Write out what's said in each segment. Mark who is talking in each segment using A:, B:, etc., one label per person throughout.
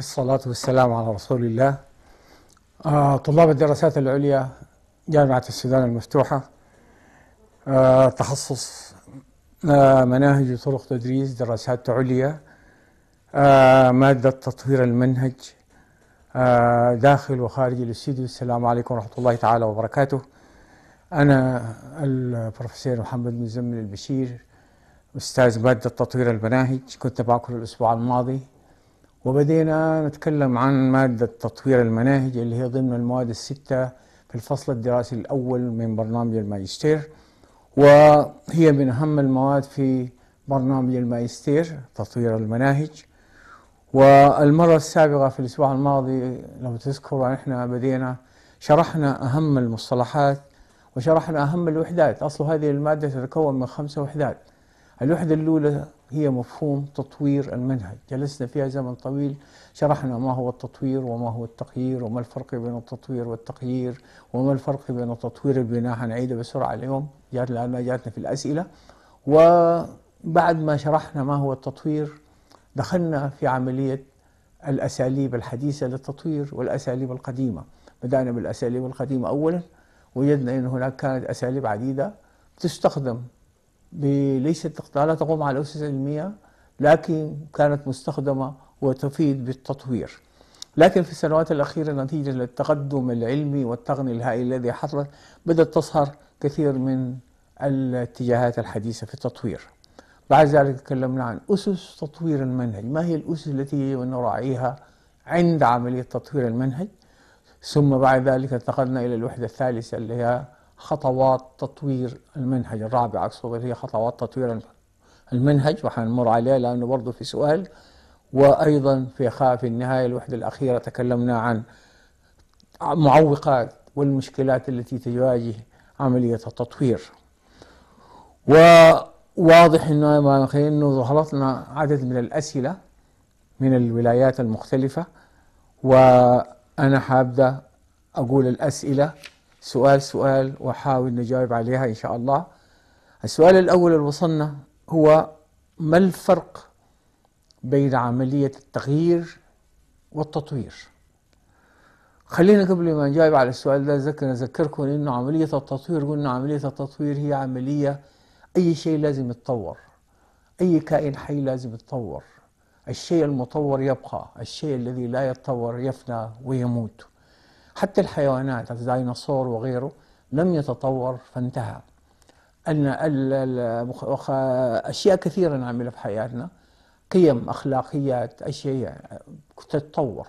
A: والصلاة والسلام على رسول الله آه، طلاب الدراسات العليا جامعة السودان المفتوحة آه، تخصص آه، مناهج وطرق تدريس دراسات عليا مادة تطوير المنهج داخل وخارج الاستديو السلام عليكم ورحمة الله تعالى وبركاته أنا البروفيسور محمد مزمل البشير أستاذ مادة تطوير المناهج كنت معكم الأسبوع الماضي وبدينا نتكلم عن مادة تطوير المناهج اللي هي ضمن المواد الستة في الفصل الدراسي الأول من برنامج الماجستير وهي من أهم المواد في برنامج الماجستير تطوير المناهج والمرة السابقة في الأسبوع الماضي لو تذكروا احنا بدينا شرحنا أهم المصطلحات وشرحنا أهم الوحدات أصل هذه المادة تتكون من خمسة وحدات الوحدة الأولى هي مفهوم تطوير المنهج جلسنا فيها زمن طويل شرحنا ما هو التطوير وما هو التغيير وما الفرق بين التطوير والتغيير وما الفرق بين تطوير البناء حنعيده بسرعة اليوم لأنها جاتنا في الأسئلة وبعد ما شرحنا ما هو التطوير دخلنا في عملية الأساليب الحديثة للتطوير والأساليب القديمة بدأنا بالأساليب القديمة أولا وجدنا أن هناك كانت أساليب عديدة تستخدم ليست لا تقوم على أسس علمية لكن كانت مستخدمة وتفيد بالتطوير لكن في السنوات الأخيرة نتيجة للتقدم العلمي والتقني الهائل الذي حصل بدأت تظهر كثير من الاتجاهات الحديثة في التطوير بعد ذلك تكلمنا عن أسس تطوير المنهج ما هي الأسس التي يجب أن نراعيها عند عملية تطوير المنهج ثم بعد ذلك انتقلنا إلى الوحدة الثالثة اللي هي خطوات تطوير المنهج الرابع أقصد هي خطوات تطوير المنهج وحنمر عليه لأنه برضه في سؤال وأيضا في في النهاية الوحدة الأخيرة تكلمنا عن معوقات والمشكلات التي تواجه عملية التطوير وواضح انه انه ظهرتنا عدد من الاسئله من الولايات المختلفه وانا حابدا اقول الاسئله سؤال سؤال واحاول نجاوب عليها ان شاء الله. السؤال الاول اللي وصلنا هو ما الفرق بين عمليه التغيير والتطوير؟ خلينا قبل ما نجاوب على السؤال ده ذكر اذكركم انه عمليه التطوير قلنا عمليه التطوير هي عمليه اي شيء لازم يتطور اي كائن حي لازم يتطور الشيء المطور يبقى الشيء الذي لا يتطور يفنى ويموت حتى الحيوانات الديناصور وغيره لم يتطور فانتهى أن أشياء كثيرة نعملها في حياتنا قيم أخلاقيات أشياء تتطور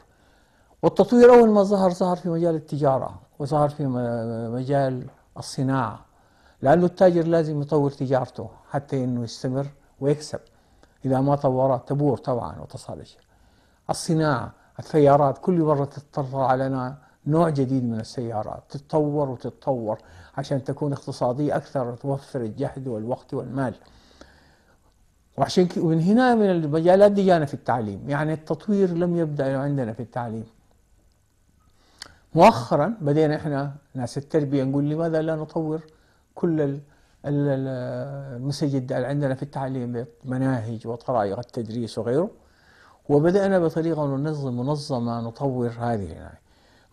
A: والتطوير أول ما ظهر ظهر في مجال التجارة وظهر في مجال الصناعة لأنه التاجر لازم يطور تجارته حتى أنه يستمر ويكسب إذا ما طورت تبور طبعا وتصالح الصناعة السيارات كل مرة تطلع علينا نوع جديد من السيارات تتطور وتتطور عشان تكون اقتصادية أكثر توفر الجهد والوقت والمال وعشان كي ومن هنا من المجالات دي جانا في التعليم يعني التطوير لم يبدأ عندنا في التعليم مؤخرا بدينا احنا ناس التربية نقول لماذا لا نطور كل المسجد اللي عندنا في التعليم مناهج وطرائق التدريس وغيره وبدأنا بطريقة ننظم منظمة نطور هذه العناية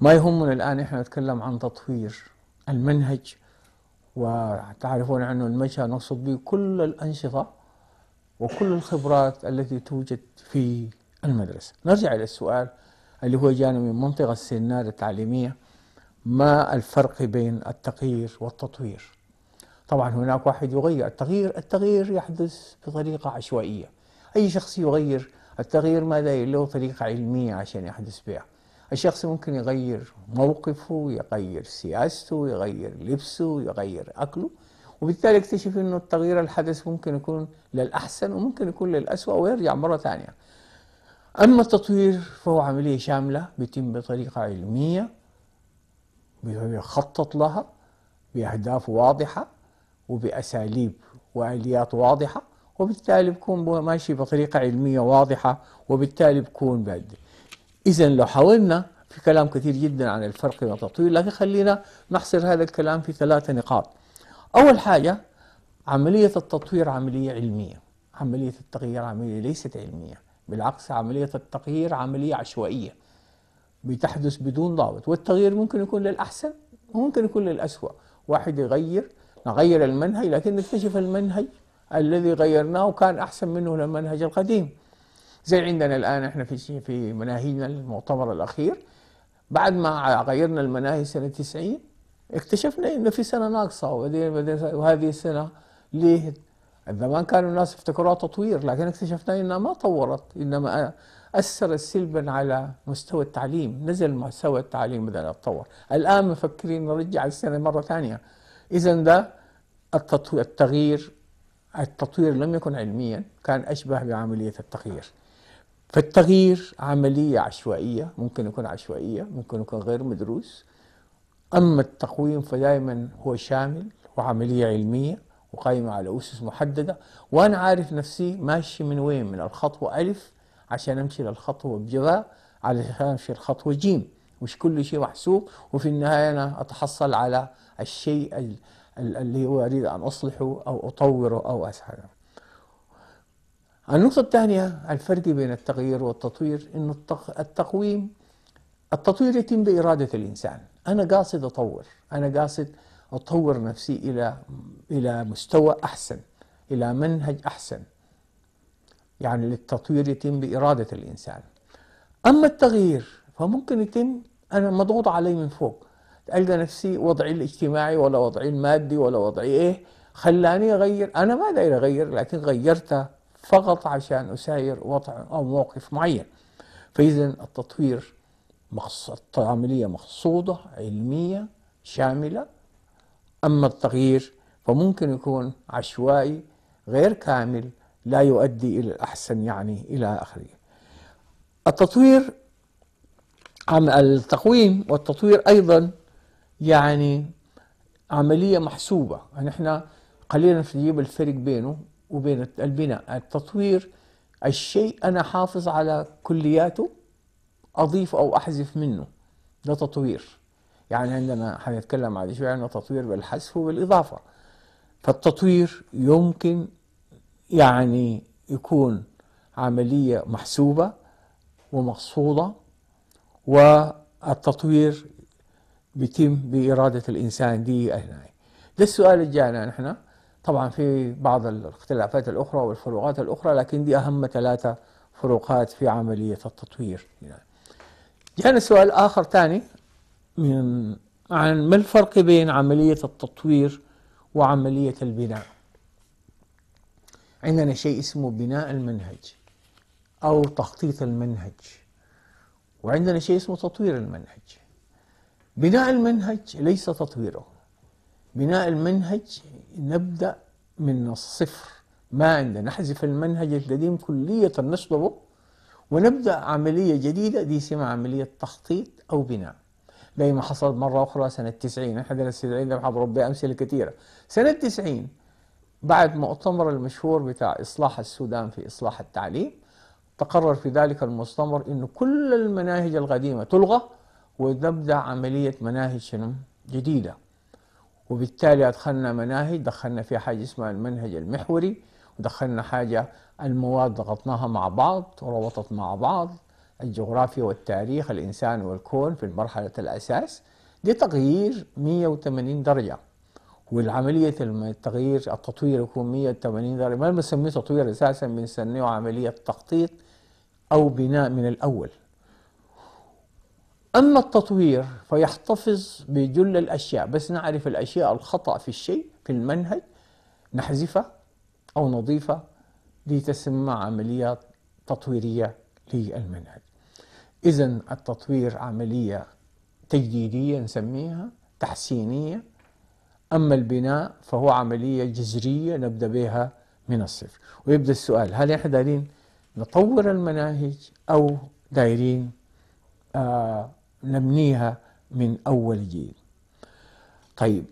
A: ما يهمنا الآن إحنا نتكلم عن تطوير المنهج وتعرفون عنه المشى نقصد به كل الأنشطة وكل الخبرات التي توجد في المدرسة نرجع إلى السؤال اللي هو جانا من منطقة السنار التعليمية ما الفرق بين التغيير والتطوير طبعا هناك واحد يغير التغيير التغيير يحدث بطريقة عشوائية أي شخص يغير التغيير ما داير له طريقة علمية عشان يحدث بها الشخص ممكن يغير موقفه يغير سياسته يغير لبسه يغير أكله وبالتالي اكتشف أنه التغيير الحدث ممكن يكون للأحسن وممكن يكون للأسوأ ويرجع مرة ثانية أما التطوير فهو عملية شاملة بيتم بطريقة علمية بيخطط لها بأهداف واضحة وبأساليب وآليات واضحة وبالتالي بكون ماشي بطريقة علمية واضحة وبالتالي بكون بادئ إذا لو حاولنا في كلام كثير جدا عن الفرق بين التطوير لكن خلينا نحصر هذا الكلام في ثلاثة نقاط أول حاجة عملية التطوير عملية علمية عملية التغيير عملية ليست علمية بالعكس عملية التغيير عملية عشوائية بتحدث بدون ضابط والتغيير ممكن يكون للأحسن وممكن يكون للأسوأ واحد يغير نغير المنهج لكن نكتشف المنهج الذي غيرناه كان أحسن منه المنهج القديم زي عندنا الآن احنا في في مناهجنا المؤتمر الأخير بعد ما غيرنا المناهج سنة 90 اكتشفنا انه في سنة ناقصة وبعدين وهذه السنة ليه زمان كانوا الناس افتكروها تطوير لكن اكتشفنا انها ما طورت انما اثرت سلبا على مستوى التعليم نزل مستوى التعليم بدل يتطور الان مفكرين نرجع السنة مرة ثانية اذا ده التطوير التغيير التطوير لم يكن علميا كان اشبه بعملية التغيير فالتغيير عملية عشوائية ممكن يكون عشوائية ممكن يكون غير مدروس أما التقويم فدائما هو شامل وعملية علمية وقائمة على أسس محددة وأنا عارف نفسي ماشي من وين من الخطوة ألف عشان أمشي للخطوة بجذا علشان أمشي الخطوة جيم مش كل شيء محسوب وفي النهاية أنا أتحصل على الشيء اللي هو أريد أن أصلحه أو أطوره أو أسعده النقطة الثانية الفرق بين التغيير والتطوير إنه التقويم التطوير يتم بإرادة الإنسان أنا قاصد أطور أنا قاصد أطور نفسي إلى إلى مستوى أحسن إلى منهج أحسن يعني التطوير يتم بإرادة الإنسان أما التغيير فممكن يتم أنا مضغوط علي من فوق ألقى نفسي وضعي الاجتماعي ولا وضعي المادي ولا وضعي إيه خلاني أغير أنا ما داير أغير لكن غيرت فقط عشان أساير وضع أو موقف معين فإذا التطوير مخص... عملية مقصودة علمية شاملة أما التغيير فممكن يكون عشوائي غير كامل لا يؤدي إلى الأحسن يعني إلى آخره التطوير التقويم والتطوير أيضا يعني عملية محسوبة نحن يعني قليلا نجيب الفرق بينه وبين البناء التطوير الشيء أنا حافظ على كلياته أضيف أو أحذف منه ده تطوير يعني عندنا حنتكلم على شوية عن تطوير بالحذف وبالإضافة فالتطوير يمكن يعني يكون عملية محسوبة ومقصودة والتطوير بيتم بإرادة الإنسان دي أهناي ده السؤال اللي جانا نحن طبعا في بعض الاختلافات الأخرى والفروقات الأخرى لكن دي أهم ثلاثة فروقات في عملية التطوير يعني. جانا سؤال آخر ثاني من عن ما الفرق بين عملية التطوير وعملية البناء عندنا شيء اسمه بناء المنهج أو تخطيط المنهج وعندنا شيء اسمه تطوير المنهج بناء المنهج ليس تطويره بناء المنهج نبدأ من الصفر ما عندنا نحذف المنهج القديم كلية نشطبه ونبدأ عملية جديدة دي اسمها عملية تخطيط أو بناء زي ما حصلت مرة أخرى سنة 90 إحنا درس 90 ده أمثلة كثيرة سنة 90 بعد مؤتمر المشهور بتاع إصلاح السودان في إصلاح التعليم تقرر في ذلك المؤتمر انه كل المناهج القديمة تلغى ونبدأ عملية مناهج شنو جديدة وبالتالي أدخلنا مناهج دخلنا فيها حاجة اسمها المنهج المحوري ودخلنا حاجة المواد ضغطناها مع بعض وربطت مع بعض الجغرافيا والتاريخ الإنسان والكون في مرحلة الأساس دي تغيير 180 درجة والعملية التغيير التطوير يكون 180 درجة ما بنسميه تطوير أساسا بنسميه عملية تخطيط أو بناء من الأول أما التطوير فيحتفظ بجل الأشياء بس نعرف الأشياء الخطأ في الشيء في المنهج نحذفها أو نضيفها لتسمى عمليات تطويرية للمنهج إذا التطوير عملية تجديدية نسميها تحسينية أما البناء فهو عملية جذرية نبدأ بها من الصفر ويبدأ السؤال هل إحنا دايرين نطور المناهج أو دايرين آه نبنيها من أول جيل طيب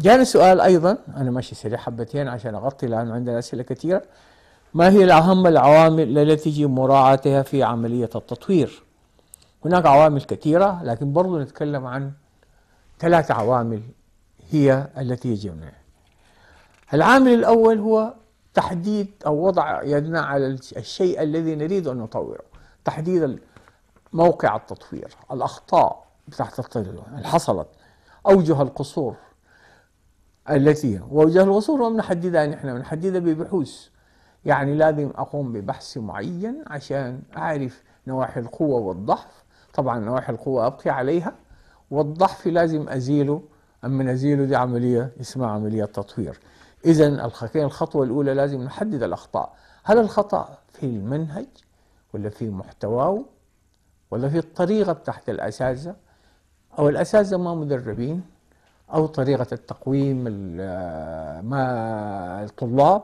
A: جاني سؤال أيضا أنا ماشي سريع حبتين عشان أغطي لان عندنا أسئلة كثيرة ما هي أهم العوامل التي يجب مراعاتها في عملية التطوير هناك عوامل كثيرة لكن برضو نتكلم عن ثلاث عوامل هي التي يجب العامل الأول هو تحديد أو وضع يدنا على الشيء الذي نريد أن نطوره تحديد موقع التطوير الأخطاء بتاعت اللي حصلت أوجه القصور التي وجه القصور ما بنحددها نحن بنحددها ببحوث يعني لازم أقوم ببحث معين عشان أعرف نواحي القوة والضعف طبعا نواحي القوة أبقي عليها والضعف لازم أزيله أما نزيله دي عملية اسمها عملية تطوير إذا الخطوة الأولى لازم نحدد الأخطاء هل الخطأ في المنهج ولا في محتواه ولا في الطريقة بتاعت الأساتذة أو الأساتذة ما مدربين أو طريقة التقويم آه، ما الطلاب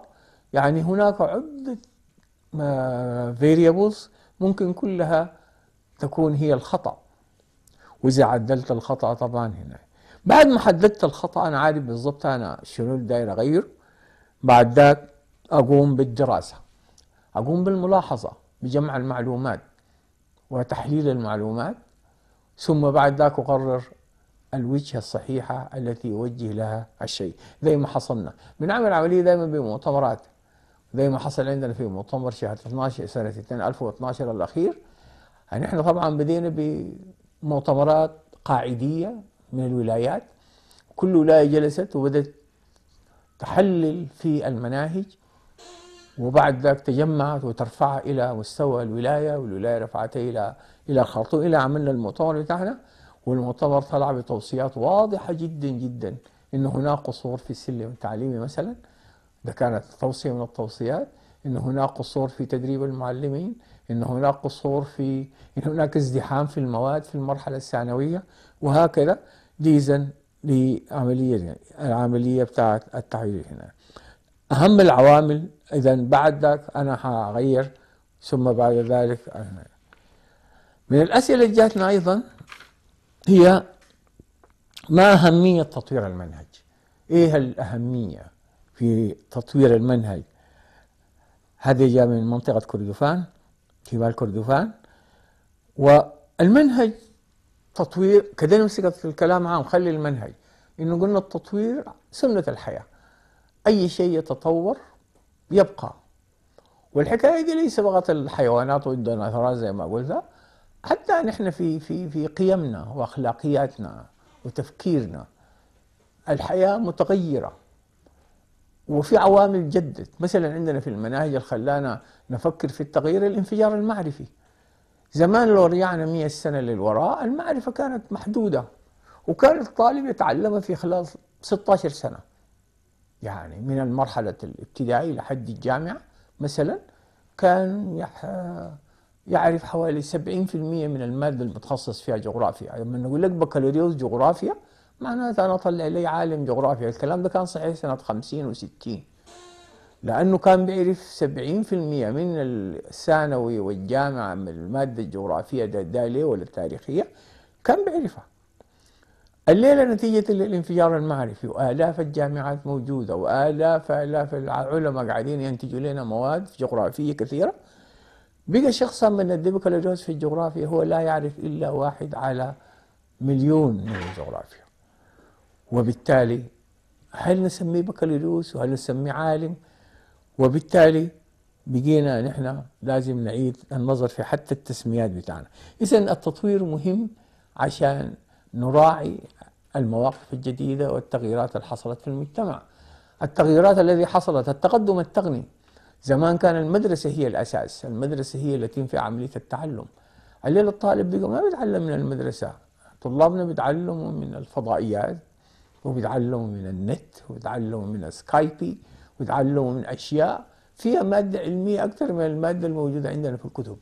A: يعني هناك عدة فيريبلز آه، ممكن كلها تكون هي الخطأ وإذا عدلت الخطأ طبعا هنا بعد ما حددت الخطأ أنا عارف بالضبط أنا شنو داير أغير بعد ذاك أقوم بالدراسة أقوم بالملاحظة بجمع المعلومات وتحليل المعلومات ثم بعد ذاك أقرر الوجهة الصحيحة التي يوجه لها الشيء زي ما حصلنا بنعمل عملية دائما بمؤتمرات زي ما حصل عندنا في مؤتمر شهر 12 سنة 2012 الأخير يعني احنا طبعا بدينا بمؤتمرات قاعدية من الولايات كل ولاية جلست وبدأت تحلل في المناهج وبعد ذلك تجمعت وترفع إلى مستوى الولاية والولاية رفعتها إلى إلى الخرطوم إلى عملنا المؤتمر بتاعنا والمؤتمر طلع بتوصيات واضحة جدا جدا إن هناك قصور في السلم التعليمي مثلا ده كانت توصية من التوصيات إن هناك قصور في تدريب المعلمين إن هناك قصور في إن هناك ازدحام في المواد في المرحلة الثانوية وهكذا ديزا لعملية العملية بتاعت التعيين هنا أهم العوامل إذا بعد ذاك أنا حغير ثم بعد ذلك أنا. من الأسئلة اللي جاتنا أيضا هي ما أهمية تطوير المنهج؟ إيه الأهمية في تطوير المنهج؟ هذا جاء من منطقة كردفان جبال كردفان والمنهج تطوير كذا نمسك الكلام عام خلي المنهج إنه قلنا التطوير سنة الحياة أي شيء يتطور يبقى والحكاية دي ليس فقط الحيوانات والديناصورات زي ما قلنا حتى نحن في في في قيمنا واخلاقياتنا وتفكيرنا الحياه متغيره وفي عوامل جدت مثلا عندنا في المناهج اللي خلانا نفكر في التغيير الانفجار المعرفي زمان لو رجعنا 100 سنه للوراء المعرفه كانت محدوده وكان الطالب يتعلمها في خلال 16 سنه يعني من المرحلة الابتدائية لحد الجامعة مثلا كان يعرف حوالي 70% من المادة المتخصص فيها جغرافيا يعني لما يعني نقول لك بكالوريوس جغرافيا معناته أنا أطلع لي عالم جغرافيا الكلام ده كان صحيح سنة 50 و60 لأنه كان بيعرف 70% من الثانوي والجامعة من المادة الجغرافية ده, ده ليه ولا التاريخية كان بيعرفها الليلة نتيجة الانفجار المعرفي وآلاف الجامعات موجودة وآلاف آلاف العلماء قاعدين ينتجوا لنا مواد جغرافية كثيرة بقى شخصا من الديبكالوجوز في الجغرافيا هو لا يعرف إلا واحد على مليون من الجغرافيا وبالتالي هل نسميه بكالوريوس وهل نسميه عالم وبالتالي بقينا نحن لازم نعيد النظر في حتى التسميات بتاعنا إذا التطوير مهم عشان نراعي المواقف الجديدة والتغييرات اللي حصلت في المجتمع التغييرات الذي حصلت التقدم التقني زمان كان المدرسة هي الأساس المدرسة هي التي في عملية التعلم الليلة الطالب بيقى ما بيتعلم من المدرسة طلابنا بيتعلموا من الفضائيات وبيتعلموا من النت وبيتعلموا من السكايبي وبيتعلموا من أشياء فيها مادة علمية أكثر من المادة الموجودة عندنا في الكتب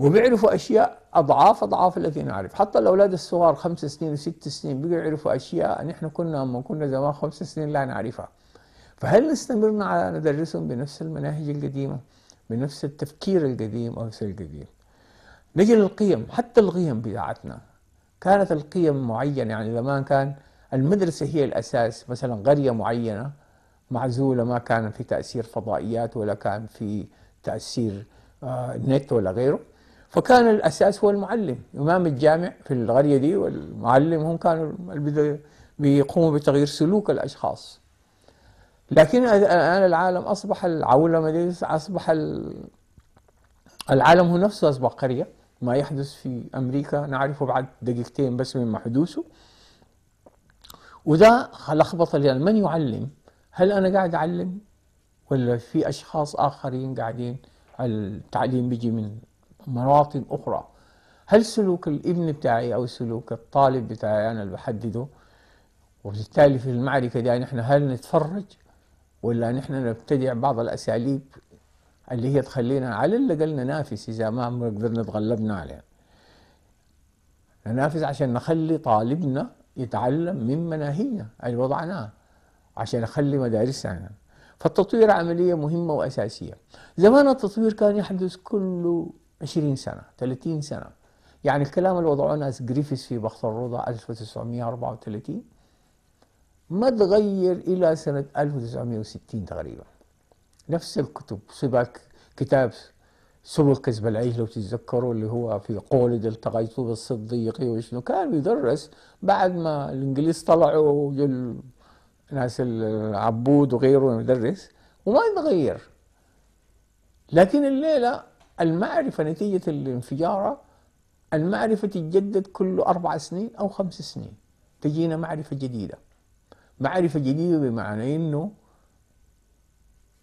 A: وبيعرفوا اشياء اضعاف اضعاف التي نعرف حتى الاولاد الصغار خمس سنين وست سنين بيعرفوا يعرفوا اشياء نحن كنا ما كنا زمان خمس سنين لا نعرفها فهل نستمرنا على ندرسهم بنفس المناهج القديمه بنفس التفكير القديم او نفس القديم نجي للقيم حتى القيم بتاعتنا كانت القيم معينه يعني زمان كان المدرسه هي الاساس مثلا قريه معينه معزوله ما كان في تاثير فضائيات ولا كان في تاثير آه، نت ولا غيره فكان الأساس هو المعلم إمام الجامع في القرية دي والمعلم هم كانوا بيقوموا بتغيير سلوك الأشخاص لكن الآن العالم أصبح العولمة دي أصبح العالم هو نفسه أصبح قرية ما يحدث في أمريكا نعرفه بعد دقيقتين بس مما حدوثه وده لخبط اليوم من يعلم هل أنا قاعد أعلم ولا في أشخاص آخرين قاعدين التعليم بيجي من مواطن أخرى هل سلوك الابن بتاعي أو سلوك الطالب بتاعي أنا اللي بحدده وبالتالي في المعركة دي نحن هل نتفرج ولا نحن نبتدع بعض الأساليب اللي هي تخلينا على الأقل ننافس إذا ما قدرنا تغلبنا عليها ننافس عشان نخلي طالبنا يتعلم من مناهينا اللي وضعناها عشان نخلي مدارسنا فالتطوير عملية مهمة وأساسية زمان التطوير كان يحدث كله 20 سنة 30 سنة يعني الكلام اللي وضعوه ناس جريفيس في بخت الروضة 1934 ما تغير إلى سنة 1960 تقريبا نفس الكتب سباك كتاب سبل كذب العيش لو تتذكروا اللي هو في قول التقيت بالصديقي وشنو كان يدرس بعد ما الانجليز طلعوا ناس العبود وغيره يدرس وما تغير لكن الليله المعرفة نتيجة الانفجارة المعرفة تتجدد كل أربع سنين أو خمس سنين تجينا معرفة جديدة معرفة جديدة بمعنى أنه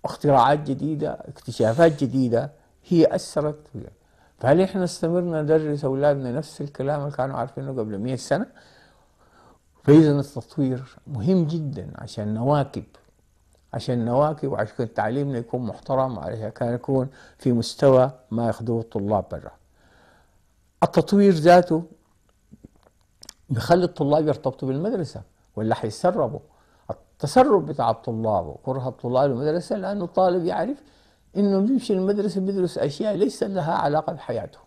A: اختراعات جديدة اكتشافات جديدة هي أثرت فهل إحنا استمرنا ندرس أولادنا نفس الكلام اللي كانوا عارفينه قبل 100 سنة؟ فإذا التطوير مهم جدا عشان نواكب عشان نواكب وعشان تعليمنا يكون محترم كان يكون في مستوى ما ياخذوه الطلاب برا التطوير ذاته بخلي الطلاب يرتبطوا بالمدرسة ولا حيتسربوا التسرب بتاع الطلاب وكره الطلاب للمدرسة لأنه الطالب يعرف إنه بيمشي المدرسة بيدرس أشياء ليس لها علاقة بحياته